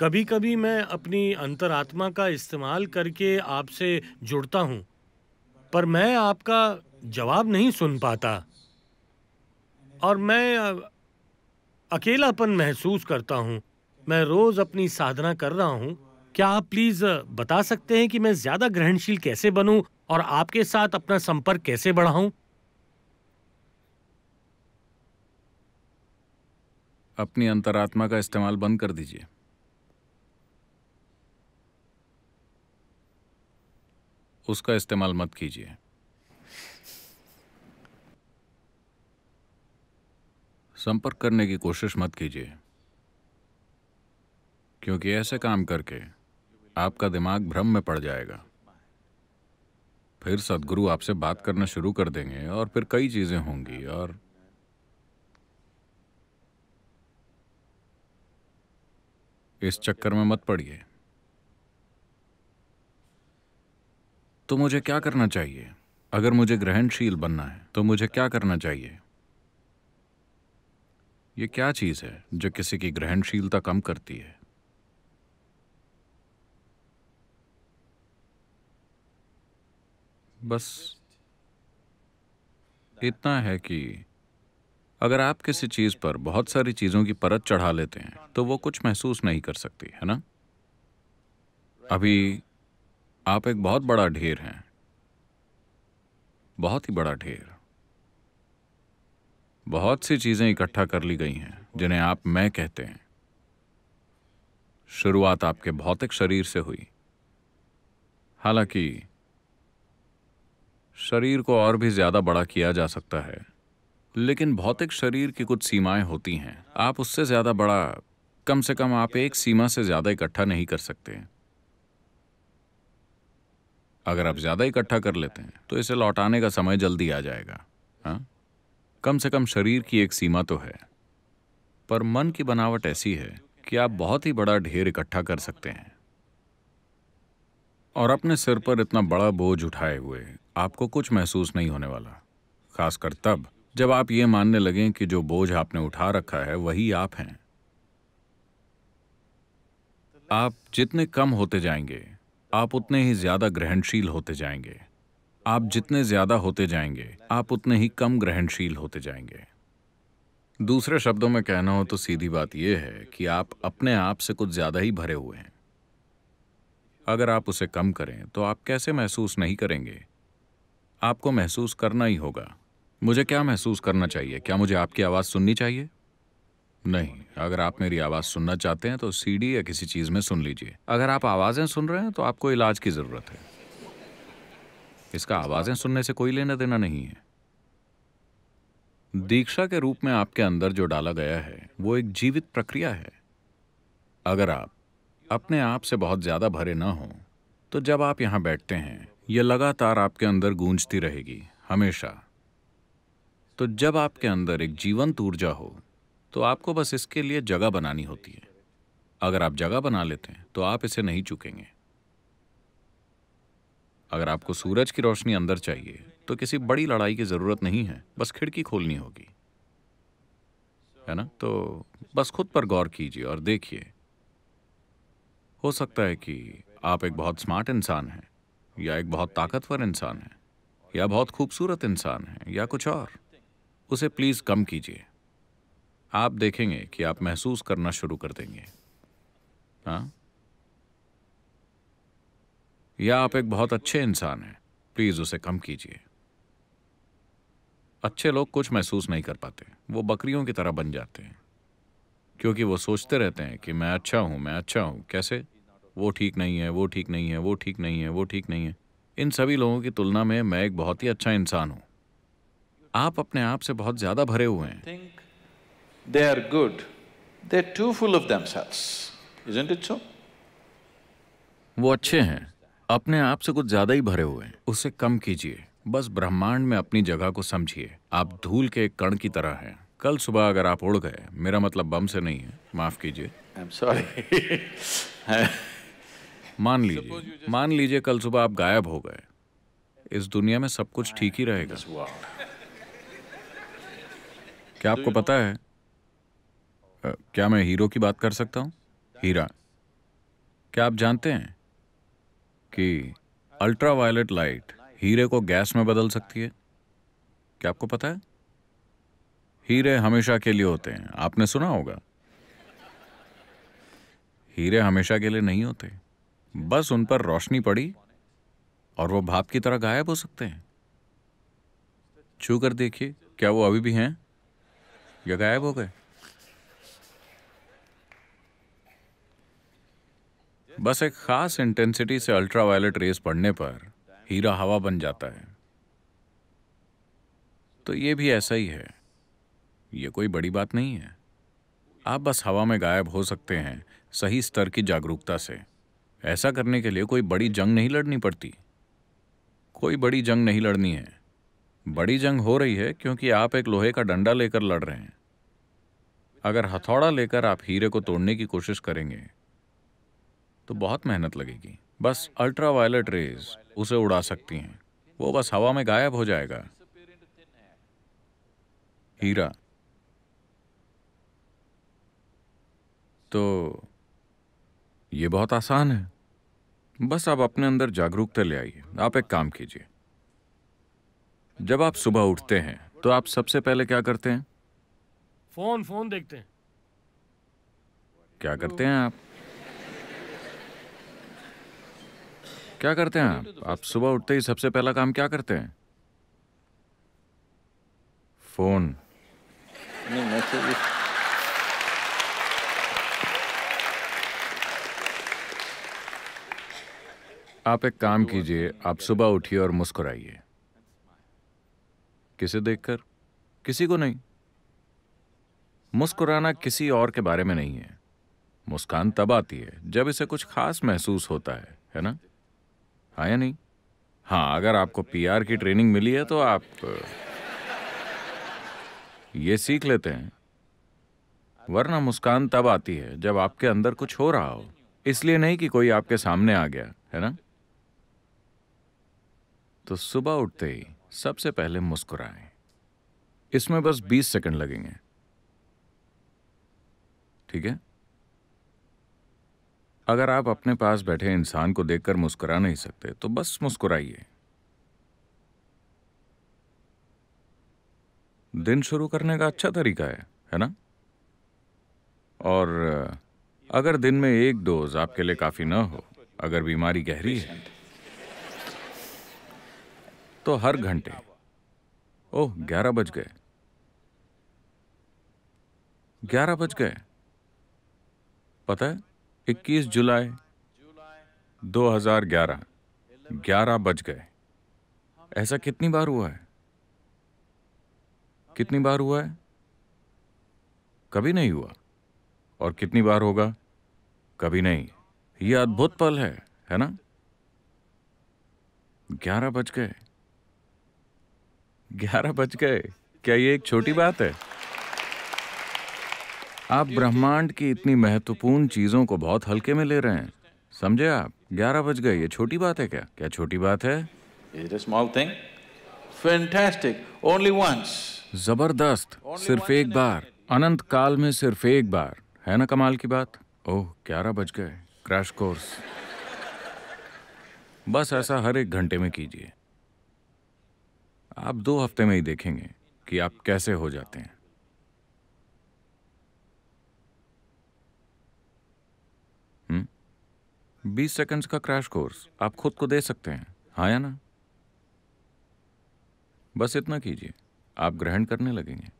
कभी कभी मैं अपनी अंतरात्मा का इस्तेमाल करके आपसे जुड़ता हूं पर मैं आपका जवाब नहीं सुन पाता और मैं अकेलापन महसूस करता हूँ मैं रोज़ अपनी साधना कर रहा हूँ क्या आप प्लीज़ बता सकते हैं कि मैं ज़्यादा ग्रहणशील कैसे बनूं और आपके साथ अपना संपर्क कैसे बढ़ाऊं? अपनी अंतरात्मा का इस्तेमाल बंद कर दीजिए उसका इस्तेमाल मत कीजिए संपर्क करने की कोशिश मत कीजिए क्योंकि ऐसे काम करके आपका दिमाग भ्रम में पड़ जाएगा फिर सदगुरु आपसे बात करना शुरू कर देंगे और फिर कई चीज़ें होंगी और इस चक्कर में मत पड़िए तो मुझे क्या करना चाहिए अगर मुझे ग्रहणशील बनना है तो मुझे क्या करना चाहिए ये क्या चीज़ है जो किसी की ग्रहणशीलता कम करती है बस इतना है कि अगर आप किसी चीज़ पर बहुत सारी चीज़ों की परत चढ़ा लेते हैं तो वो कुछ महसूस नहीं कर सकती है ना अभी आप एक बहुत बड़ा ढेर हैं बहुत ही बड़ा ढेर बहुत सी चीज़ें इकट्ठा कर ली गई हैं जिन्हें आप मैं कहते हैं शुरुआत आपके भौतिक शरीर से हुई हालांकि शरीर को और भी ज़्यादा बड़ा किया जा सकता है लेकिन भौतिक शरीर की कुछ सीमाएं होती हैं आप उससे ज़्यादा बड़ा कम से कम आप एक सीमा से ज़्यादा इकट्ठा नहीं कर सकते अगर आप ज़्यादा इकट्ठा कर लेते हैं तो इसे लौटाने का समय जल्दी आ जाएगा हा? कम से कम शरीर की एक सीमा तो है पर मन की बनावट ऐसी है कि आप बहुत ही बड़ा ढेर इकट्ठा कर सकते हैं और अपने सिर पर इतना बड़ा बोझ उठाए हुए आपको कुछ महसूस नहीं होने वाला खासकर तब जब आप ये मानने लगें कि जो बोझ आपने उठा रखा है वही आप हैं आप जितने कम होते जाएंगे आप उतने ही ज़्यादा ग्रहणशील होते जाएंगे आप जितने ज़्यादा होते जाएंगे आप उतने ही कम ग्रहणशील होते जाएंगे दूसरे शब्दों में कहना हो तो सीधी बात यह है कि आप अपने आप से कुछ ज़्यादा ही भरे हुए हैं अगर आप उसे कम करें तो आप कैसे महसूस नहीं करेंगे आपको महसूस करना ही होगा मुझे क्या महसूस करना चाहिए क्या मुझे आपकी आवाज़ सुननी चाहिए नहीं अगर आप मेरी आवाज़ सुनना चाहते हैं तो सीडी या किसी चीज़ में सुन लीजिए अगर आप आवाज़ें सुन रहे हैं तो आपको इलाज की ज़रूरत है इसका आवाज़ें सुनने से कोई लेना देना नहीं है दीक्षा के रूप में आपके अंदर जो डाला गया है वो एक जीवित प्रक्रिया है अगर आप अपने आप से बहुत ज़्यादा भरे ना हों तो जब आप यहाँ बैठते हैं यह लगातार आपके अंदर गूंजती रहेगी हमेशा तो जब आपके अंदर एक जीवंत ऊर्जा हो तो आपको बस इसके लिए जगह बनानी होती है अगर आप जगह बना लेते हैं तो आप इसे नहीं चुकेंगे अगर आपको सूरज की रोशनी अंदर चाहिए तो किसी बड़ी लड़ाई की ज़रूरत नहीं है बस खिड़की खोलनी होगी है ना तो बस खुद पर गौर कीजिए और देखिए हो सकता है कि आप एक बहुत स्मार्ट इंसान हैं या एक बहुत ताकतवर इंसान हैं या बहुत खूबसूरत इंसान हैं या कुछ और उसे प्लीज़ कम कीजिए आप देखेंगे कि आप महसूस करना शुरू कर देंगे हाँ या आप एक बहुत अच्छे इंसान हैं प्लीज उसे कम कीजिए अच्छे लोग कुछ महसूस नहीं कर पाते वो बकरियों की तरह बन जाते हैं क्योंकि वो सोचते रहते हैं कि मैं अच्छा हूं मैं अच्छा हूं कैसे वो ठीक नहीं है वो ठीक नहीं है वो ठीक नहीं है वो ठीक नहीं है इन सभी लोगों की तुलना में मैं एक बहुत ही अच्छा इंसान हूं आप अपने आप से बहुत ज़्यादा भरे हुए हैं they are good, they're too full of themselves, isn't it so? वो अच्छे हैं अपने आप से कुछ ज्यादा ही भरे हुए हैं उसे कम कीजिए बस ब्रह्मांड में अपनी जगह को समझिए आप धूल के एक कण की तरह हैं कल सुबह अगर आप उड़ गए मेरा मतलब बम से नहीं है माफ कीजिए मान लीजिए मान लीजिए कल सुबह आप गायब हो गए इस दुनिया में सब कुछ ठीक ही रहेगा क्या आपको पता है क्या मैं हीरो की बात कर सकता हूँ हीरा क्या आप जानते हैं कि अल्ट्रावायलेट लाइट हीरे को गैस में बदल सकती है क्या आपको पता है हीरे हमेशा के लिए होते हैं आपने सुना होगा हीरे हमेशा के लिए नहीं होते बस उन पर रोशनी पड़ी और वो भाप की तरह गायब हो सकते हैं छू कर देखिए क्या वो अभी भी हैं या गायब हो गए बस एक खास इंटेंसिटी से अल्ट्रावायलेट रेस पड़ने पर हीरा हवा बन जाता है तो ये भी ऐसा ही है ये कोई बड़ी बात नहीं है आप बस हवा में गायब हो सकते हैं सही स्तर की जागरूकता से ऐसा करने के लिए कोई बड़ी जंग नहीं लड़नी पड़ती कोई बड़ी जंग नहीं लड़नी है बड़ी जंग हो रही है क्योंकि आप एक लोहे का डंडा लेकर लड़ रहे हैं अगर हथौड़ा लेकर आप हीरे को तोड़ने की कोशिश करेंगे तो बहुत मेहनत लगेगी बस अल्ट्रा वायलट रेज उसे उड़ा सकती हैं वो बस हवा में गायब हो जाएगा हीरा तो ये बहुत आसान है बस आप अपने अंदर जागरूकता ले आइए आप एक काम कीजिए जब आप सुबह उठते हैं तो आप सबसे पहले क्या करते हैं फोन फोन देखते हैं क्या करते हैं आप क्या करते हैं आप आप सुबह उठते ही सबसे पहला काम क्या करते हैं फोन तो आप एक काम कीजिए आप सुबह उठिए और मुस्कुराइए किसे देखकर किसी को नहीं मुस्कुराना किसी और के बारे में नहीं है मुस्कान तब आती है जब इसे कुछ खास महसूस होता है है ना आया नहीं हाँ अगर आपको पीआर की ट्रेनिंग मिली है तो आप ये सीख लेते हैं वरना मुस्कान तब आती है जब आपके अंदर कुछ हो रहा हो इसलिए नहीं कि कोई आपके सामने आ गया है ना तो सुबह उठते ही सबसे पहले मुस्कुराएं इसमें बस 20 सेकंड लगेंगे ठीक है अगर आप अपने पास बैठे इंसान को देखकर मुस्कुरा नहीं सकते तो बस मुस्कुराइए दिन शुरू करने का अच्छा तरीका है है ना और अगर दिन में एक डोज आपके लिए काफी ना हो अगर बीमारी गहरी है तो हर घंटे ओह ग्यारह बज गए ग्यारह बज गए पता है 21 जुलाई 2011 11 बज गए ऐसा कितनी बार हुआ है कितनी बार हुआ है कभी नहीं हुआ और कितनी बार होगा कभी नहीं ये अद्भुत पल है है ना ग्यारह बज गए ग्यारह बज गए क्या ये एक छोटी बात है आप ब्रह्मांड की इतनी महत्वपूर्ण चीजों को बहुत हल्के में ले रहे हैं समझे आप ग्यारह बज गए ये छोटी बात है क्या क्या छोटी बात है जबरदस्त सिर्फ एक बार अनंत काल में सिर्फ एक बार है ना कमाल की बात ओह ग्यारह बज गए क्रैश कोर्स बस ऐसा हर एक घंटे में कीजिए आप दो हफ्ते में ही देखेंगे कि आप कैसे हो जाते हैं बीस सेकंड्स का क्रैश कोर्स आप खुद को दे सकते हैं हाँ या ना बस इतना कीजिए आप ग्रहण करने लगेंगे